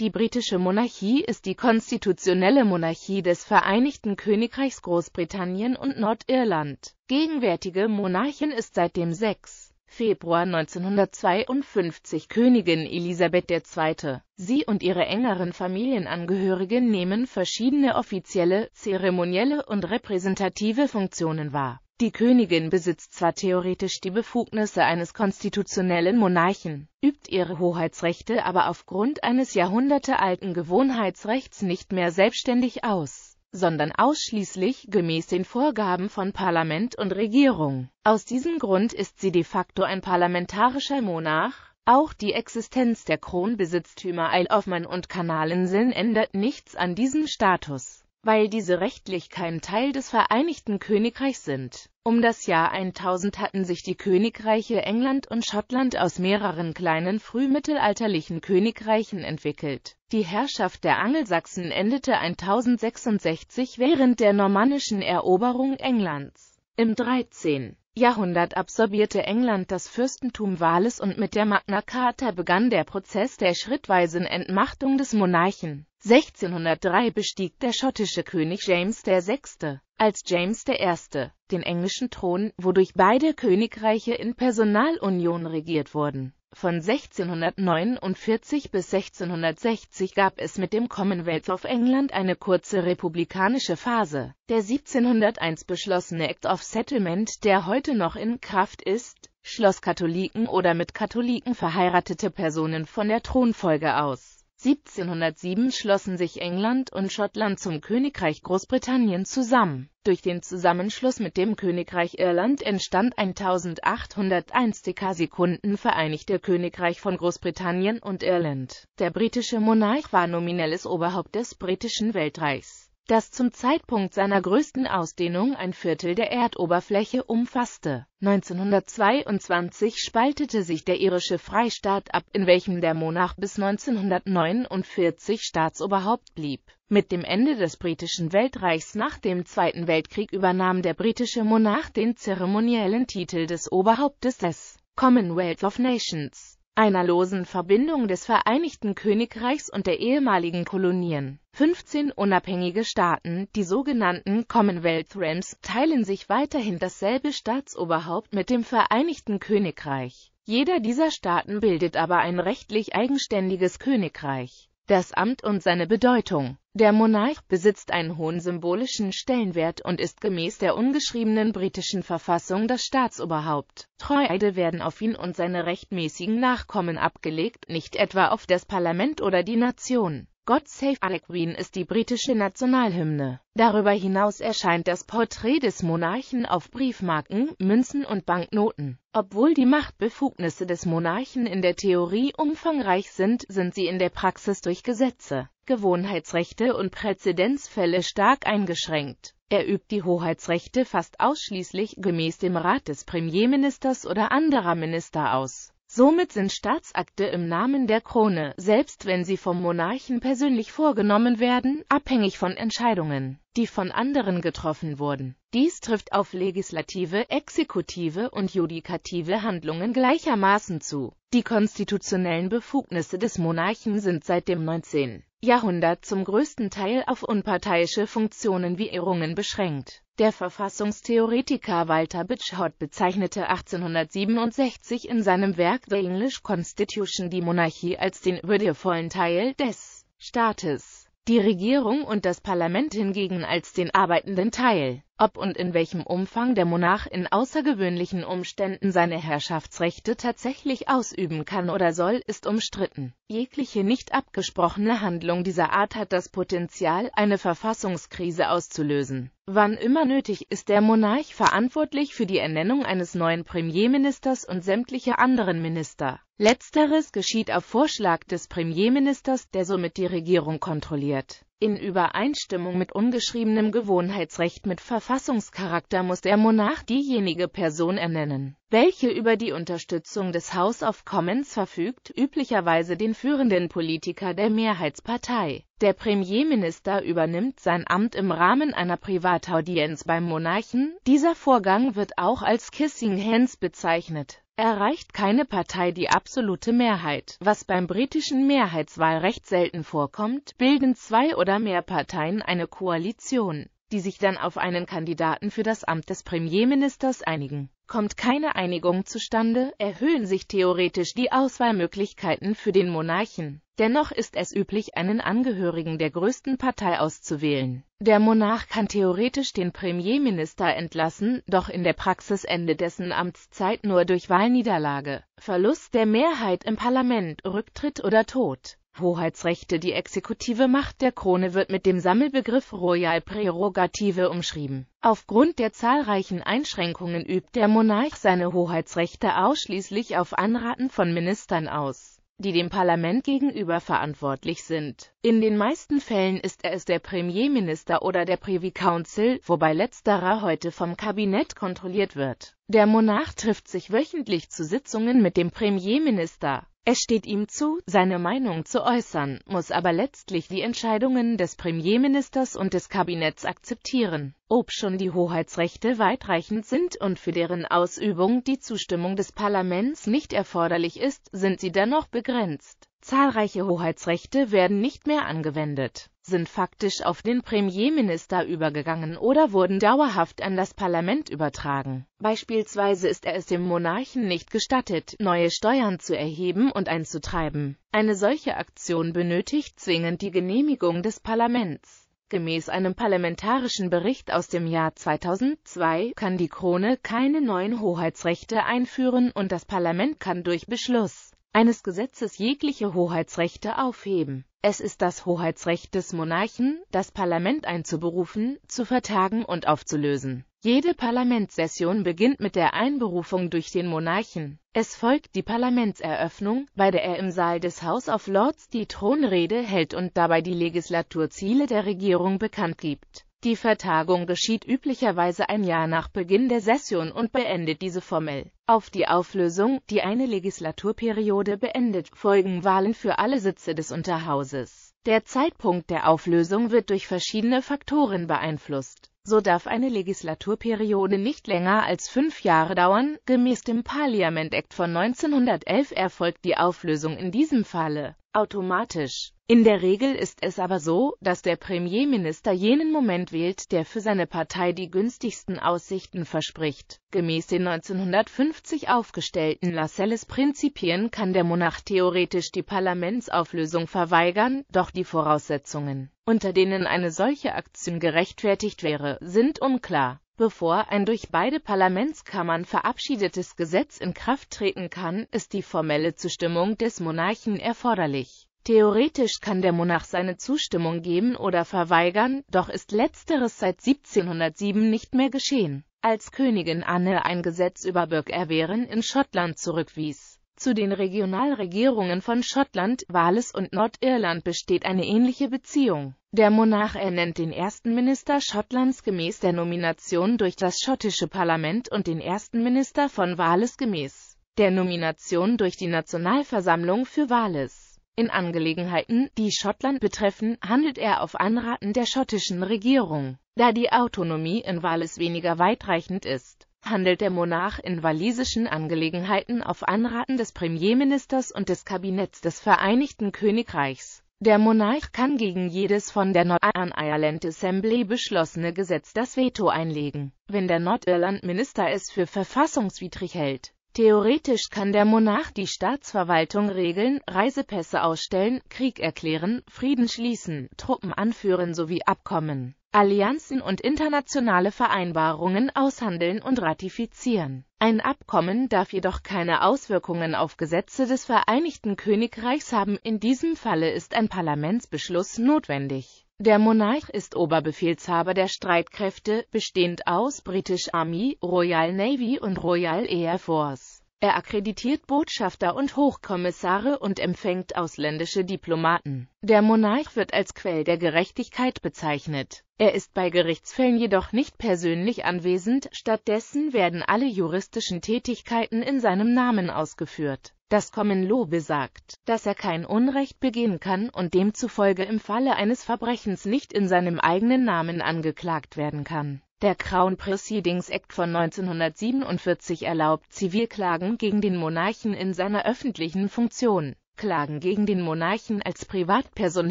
Die britische Monarchie ist die konstitutionelle Monarchie des Vereinigten Königreichs Großbritannien und Nordirland. Gegenwärtige Monarchin ist seit dem 6. Februar 1952 Königin Elisabeth II. Sie und ihre engeren Familienangehörigen nehmen verschiedene offizielle, zeremonielle und repräsentative Funktionen wahr die Königin besitzt zwar theoretisch die Befugnisse eines konstitutionellen Monarchen, übt ihre Hoheitsrechte aber aufgrund eines jahrhundertealten Gewohnheitsrechts nicht mehr selbstständig aus, sondern ausschließlich gemäß den Vorgaben von Parlament und Regierung. Aus diesem Grund ist sie de facto ein parlamentarischer Monarch, auch die Existenz der Kronbesitztümer Isle of Man und Kanalinseln ändert nichts an diesem Status weil diese rechtlich kein Teil des Vereinigten Königreichs sind. Um das Jahr 1000 hatten sich die Königreiche England und Schottland aus mehreren kleinen frühmittelalterlichen Königreichen entwickelt. Die Herrschaft der Angelsachsen endete 1066 während der normannischen Eroberung Englands. Im 13. Jahrhundert absorbierte England das Fürstentum Wales und mit der Magna Carta begann der Prozess der schrittweisen Entmachtung des Monarchen. 1603 bestieg der schottische König James VI. als James I. den englischen Thron, wodurch beide Königreiche in Personalunion regiert wurden von 1649 bis 1660 gab es mit dem Commonwealth of England eine kurze republikanische Phase. Der 1701 beschlossene Act of Settlement, der heute noch in Kraft ist, schloss Katholiken oder mit Katholiken verheiratete Personen von der Thronfolge aus 1707 schlossen sich England und Schottland zum Königreich Großbritannien zusammen. Durch den Zusammenschluss mit dem Königreich Irland entstand ein 1801 Dekasekunden Vereinigte Königreich von Großbritannien und Irland. Der britische Monarch war nominelles Oberhaupt des britischen Weltreichs das zum Zeitpunkt seiner größten Ausdehnung ein Viertel der Erdoberfläche umfasste. 1922 spaltete sich der irische Freistaat ab, in welchem der Monarch bis 1949 Staatsoberhaupt blieb. Mit dem Ende des britischen Weltreichs nach dem Zweiten Weltkrieg übernahm der britische Monarch den zeremoniellen Titel des Oberhauptes des Commonwealth of Nations einer losen Verbindung des Vereinigten Königreichs und der ehemaligen Kolonien. 15 unabhängige Staaten, die sogenannten Commonwealth Rams, teilen sich weiterhin dasselbe Staatsoberhaupt mit dem Vereinigten Königreich. Jeder dieser Staaten bildet aber ein rechtlich eigenständiges Königreich. Das Amt und seine Bedeutung. Der Monarch besitzt einen hohen symbolischen Stellenwert und ist gemäß der ungeschriebenen britischen Verfassung das Staatsoberhaupt. Treueide werden auf ihn und seine rechtmäßigen Nachkommen abgelegt, nicht etwa auf das Parlament oder die Nation. God Save the Queen ist die britische Nationalhymne. Darüber hinaus erscheint das Porträt des Monarchen auf Briefmarken, Münzen und Banknoten. Obwohl die Machtbefugnisse des Monarchen in der Theorie umfangreich sind, sind sie in der Praxis durch Gesetze, Gewohnheitsrechte und Präzedenzfälle stark eingeschränkt. Er übt die Hoheitsrechte fast ausschließlich gemäß dem Rat des Premierministers oder anderer Minister aus. Somit sind Staatsakte im Namen der Krone, selbst wenn sie vom Monarchen persönlich vorgenommen werden, abhängig von Entscheidungen, die von anderen getroffen wurden. Dies trifft auf legislative, exekutive und judikative Handlungen gleichermaßen zu. Die konstitutionellen Befugnisse des Monarchen sind seit dem 19. Jahrhundert zum größten Teil auf unparteiische Funktionen wie Ehrungen beschränkt. Der Verfassungstheoretiker Walter Bagehot bezeichnete 1867 in seinem Werk The English Constitution die Monarchie als den würdevollen Teil des Staates, die Regierung und das Parlament hingegen als den arbeitenden Teil ob und in welchem Umfang der Monarch in außergewöhnlichen Umständen seine Herrschaftsrechte tatsächlich ausüben kann oder soll, ist umstritten. Jegliche nicht abgesprochene Handlung dieser Art hat das Potenzial, eine Verfassungskrise auszulösen. Wann immer nötig ist der Monarch verantwortlich für die Ernennung eines neuen Premierministers und sämtliche anderen Minister. Letzteres geschieht auf Vorschlag des Premierministers, der somit die Regierung kontrolliert. In Übereinstimmung mit ungeschriebenem Gewohnheitsrecht mit Verfassungscharakter muss der Monarch diejenige Person ernennen, welche über die Unterstützung des House of Commons verfügt, üblicherweise den führenden Politiker der Mehrheitspartei. Der Premierminister übernimmt sein Amt im Rahmen einer Privataudienz beim Monarchen, dieser Vorgang wird auch als Kissing Hands bezeichnet erreicht keine Partei die absolute Mehrheit. Was beim britischen Mehrheitswahlrecht selten vorkommt, bilden zwei oder mehr Parteien eine Koalition, die sich dann auf einen Kandidaten für das Amt des Premierministers einigen. Kommt keine Einigung zustande, erhöhen sich theoretisch die Auswahlmöglichkeiten für den Monarchen. Dennoch ist es üblich, einen Angehörigen der größten Partei auszuwählen. Der Monarch kann theoretisch den Premierminister entlassen, doch in der Praxis endet dessen Amtszeit nur durch Wahlniederlage, Verlust der Mehrheit im Parlament, Rücktritt oder Tod. Hoheitsrechte Die exekutive Macht der Krone wird mit dem Sammelbegriff Royal Prärogative umschrieben. Aufgrund der zahlreichen Einschränkungen übt der Monarch seine Hoheitsrechte ausschließlich auf Anraten von Ministern aus die dem Parlament gegenüber verantwortlich sind. In den meisten Fällen ist es der Premierminister oder der Privy Council, wobei letzterer heute vom Kabinett kontrolliert wird. Der Monarch trifft sich wöchentlich zu Sitzungen mit dem Premierminister. Es steht ihm zu, seine Meinung zu äußern, muss aber letztlich die Entscheidungen des Premierministers und des Kabinetts akzeptieren. Ob schon die Hoheitsrechte weitreichend sind und für deren Ausübung die Zustimmung des Parlaments nicht erforderlich ist, sind sie dennoch begrenzt. Zahlreiche Hoheitsrechte werden nicht mehr angewendet sind faktisch auf den Premierminister übergegangen oder wurden dauerhaft an das Parlament übertragen. Beispielsweise ist er es dem Monarchen nicht gestattet, neue Steuern zu erheben und einzutreiben. Eine solche Aktion benötigt zwingend die Genehmigung des Parlaments. Gemäß einem parlamentarischen Bericht aus dem Jahr 2002 kann die Krone keine neuen Hoheitsrechte einführen und das Parlament kann durch Beschluss eines Gesetzes jegliche Hoheitsrechte aufheben. Es ist das Hoheitsrecht des Monarchen, das Parlament einzuberufen, zu vertagen und aufzulösen. Jede Parlamentssession beginnt mit der Einberufung durch den Monarchen. Es folgt die Parlamentseröffnung, bei der er im Saal des House of Lords die Thronrede hält und dabei die Legislaturziele der Regierung bekannt gibt. Die Vertagung geschieht üblicherweise ein Jahr nach Beginn der Session und beendet diese formell. Auf die Auflösung, die eine Legislaturperiode beendet, folgen Wahlen für alle Sitze des Unterhauses. Der Zeitpunkt der Auflösung wird durch verschiedene Faktoren beeinflusst. So darf eine Legislaturperiode nicht länger als fünf Jahre dauern. Gemäß dem Parliament Act von 1911 erfolgt die Auflösung in diesem Falle automatisch. In der Regel ist es aber so, dass der Premierminister jenen Moment wählt, der für seine Partei die günstigsten Aussichten verspricht. Gemäß den 1950 aufgestellten Lascelles-Prinzipien kann der Monarch theoretisch die Parlamentsauflösung verweigern, doch die Voraussetzungen, unter denen eine solche Aktion gerechtfertigt wäre, sind unklar. Bevor ein durch beide Parlamentskammern verabschiedetes Gesetz in Kraft treten kann, ist die formelle Zustimmung des Monarchen erforderlich. Theoretisch kann der Monarch seine Zustimmung geben oder verweigern, doch ist letzteres seit 1707 nicht mehr geschehen, als Königin Anne ein Gesetz über Burgerwehren in Schottland zurückwies. Zu den Regionalregierungen von Schottland, Wales und Nordirland besteht eine ähnliche Beziehung. Der Monarch ernennt den ersten Minister Schottlands gemäß der Nomination durch das schottische Parlament und den ersten Minister von Wales gemäß der Nomination durch die Nationalversammlung für Wales. In Angelegenheiten, die Schottland betreffen, handelt er auf Anraten der schottischen Regierung. Da die Autonomie in Wales weniger weitreichend ist, handelt der Monarch in walisischen Angelegenheiten auf Anraten des Premierministers und des Kabinetts des Vereinigten Königreichs. Der Monarch kann gegen jedes von der Northern Ireland Assembly beschlossene Gesetz das Veto einlegen, wenn der Nordirland-Minister es für verfassungswidrig hält. Theoretisch kann der Monarch die Staatsverwaltung regeln, Reisepässe ausstellen, Krieg erklären, Frieden schließen, Truppen anführen sowie Abkommen, Allianzen und internationale Vereinbarungen aushandeln und ratifizieren. Ein Abkommen darf jedoch keine Auswirkungen auf Gesetze des Vereinigten Königreichs haben, in diesem Falle ist ein Parlamentsbeschluss notwendig der Monarch ist Oberbefehlshaber der Streitkräfte, bestehend aus British Army, Royal Navy und Royal Air Force. Er akkreditiert Botschafter und Hochkommissare und empfängt ausländische Diplomaten. Der Monarch wird als Quell der Gerechtigkeit bezeichnet. Er ist bei Gerichtsfällen jedoch nicht persönlich anwesend, stattdessen werden alle juristischen Tätigkeiten in seinem Namen ausgeführt. Das Common Law besagt, dass er kein Unrecht begehen kann und demzufolge im Falle eines Verbrechens nicht in seinem eigenen Namen angeklagt werden kann. Der Crown Proceedings Act von 1947 erlaubt Zivilklagen gegen den Monarchen in seiner öffentlichen Funktion. Klagen gegen den Monarchen als Privatperson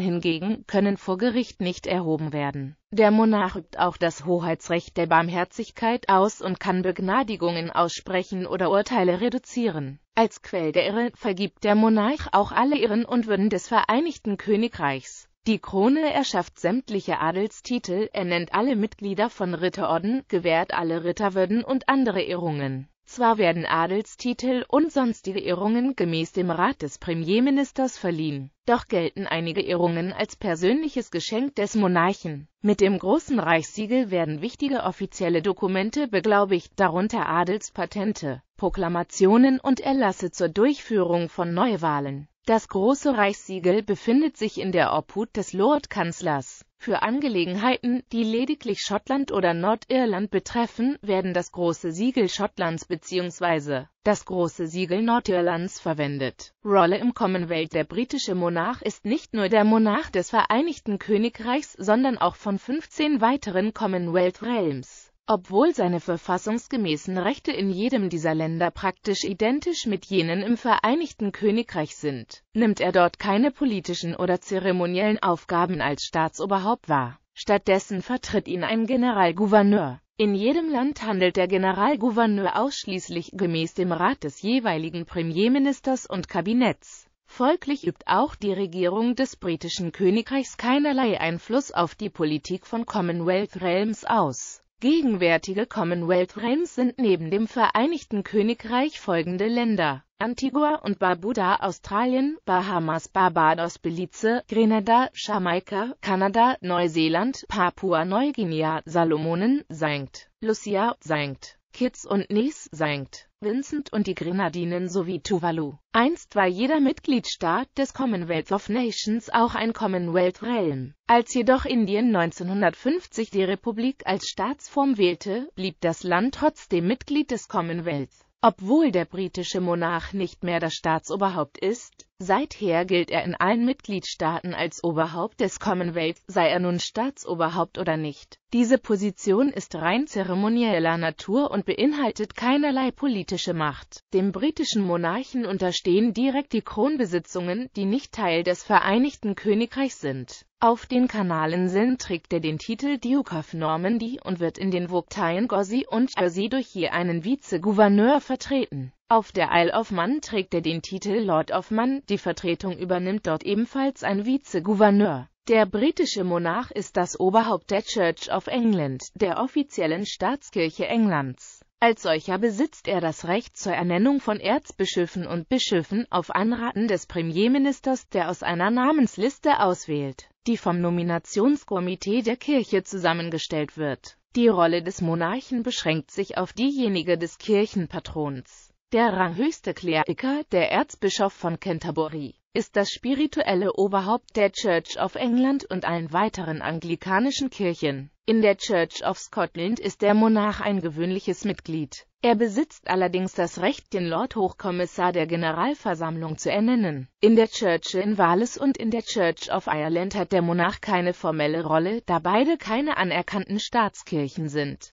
hingegen können vor Gericht nicht erhoben werden. Der Monarch übt auch das Hoheitsrecht der Barmherzigkeit aus und kann Begnadigungen aussprechen oder Urteile reduzieren. Als Quell der Irre vergibt der Monarch auch alle Irren und Würden des Vereinigten Königreichs. Die Krone erschafft sämtliche Adelstitel, ernennt alle Mitglieder von Ritterorden, gewährt alle Ritterwürden und andere Ehrungen. Zwar werden Adelstitel und sonstige Ehrungen gemäß dem Rat des Premierministers verliehen, doch gelten einige Ehrungen als persönliches Geschenk des Monarchen. Mit dem großen Reichssiegel werden wichtige offizielle Dokumente beglaubigt, darunter Adelspatente, Proklamationen und Erlasse zur Durchführung von Neuwahlen. Das große Reichssiegel befindet sich in der Obhut des Lord-Kanzlers. Für Angelegenheiten, die lediglich Schottland oder Nordirland betreffen, werden das große Siegel Schottlands bzw. das große Siegel Nordirlands verwendet. Rolle im Commonwealth Der britische Monarch ist nicht nur der Monarch des Vereinigten Königreichs, sondern auch von 15 weiteren Commonwealth Realms. Obwohl seine verfassungsgemäßen Rechte in jedem dieser Länder praktisch identisch mit jenen im Vereinigten Königreich sind, nimmt er dort keine politischen oder zeremoniellen Aufgaben als Staatsoberhaupt wahr. Stattdessen vertritt ihn ein Generalgouverneur. In jedem Land handelt der Generalgouverneur ausschließlich gemäß dem Rat des jeweiligen Premierministers und Kabinetts. Folglich übt auch die Regierung des britischen Königreichs keinerlei Einfluss auf die Politik von Commonwealth Realms aus. Gegenwärtige Commonwealth Realms sind neben dem Vereinigten Königreich folgende Länder. Antigua und Barbuda, Australien, Bahamas, Barbados, Belize, Grenada, Jamaika, Kanada, Neuseeland, Papua-Neuguinea, Salomonen, St. Lucia, St. Kitts und Nees, St. Vincent und die Grenadinen sowie Tuvalu. Einst war jeder Mitgliedstaat des Commonwealth of Nations auch ein Commonwealth Realm. Als jedoch Indien 1950 die Republik als Staatsform wählte, blieb das Land trotzdem Mitglied des Commonwealth. Obwohl der britische Monarch nicht mehr das Staatsoberhaupt ist, seither gilt er in allen Mitgliedstaaten als Oberhaupt des Commonwealth, sei er nun Staatsoberhaupt oder nicht. Diese Position ist rein zeremonieller Natur und beinhaltet keinerlei politische Macht. Dem britischen Monarchen unterstehen direkt die Kronbesitzungen, die nicht Teil des Vereinigten Königreichs sind auf den Kanalinseln trägt er den Titel Duke of Normandy und wird in den Vogteien Gossi und Jersey durch je einen Vizegouverneur vertreten. Auf der Isle of Man trägt er den Titel Lord of Man, die Vertretung übernimmt dort ebenfalls ein Vizegouverneur. Der britische Monarch ist das Oberhaupt der Church of England, der offiziellen Staatskirche Englands. Als solcher besitzt er das Recht zur Ernennung von Erzbischöfen und Bischöfen auf Anraten des Premierministers, der aus einer Namensliste auswählt, die vom Nominationskomitee der Kirche zusammengestellt wird. Die Rolle des Monarchen beschränkt sich auf diejenige des Kirchenpatrons. Der ranghöchste Kleriker, der Erzbischof von Canterbury, ist das spirituelle Oberhaupt der Church of England und allen weiteren anglikanischen Kirchen. In der Church of Scotland ist der Monarch ein gewöhnliches Mitglied. Er besitzt allerdings das Recht, den Lord Hochkommissar der Generalversammlung zu ernennen. In der Church in Wales und in der Church of Ireland hat der Monarch keine formelle Rolle, da beide keine anerkannten Staatskirchen sind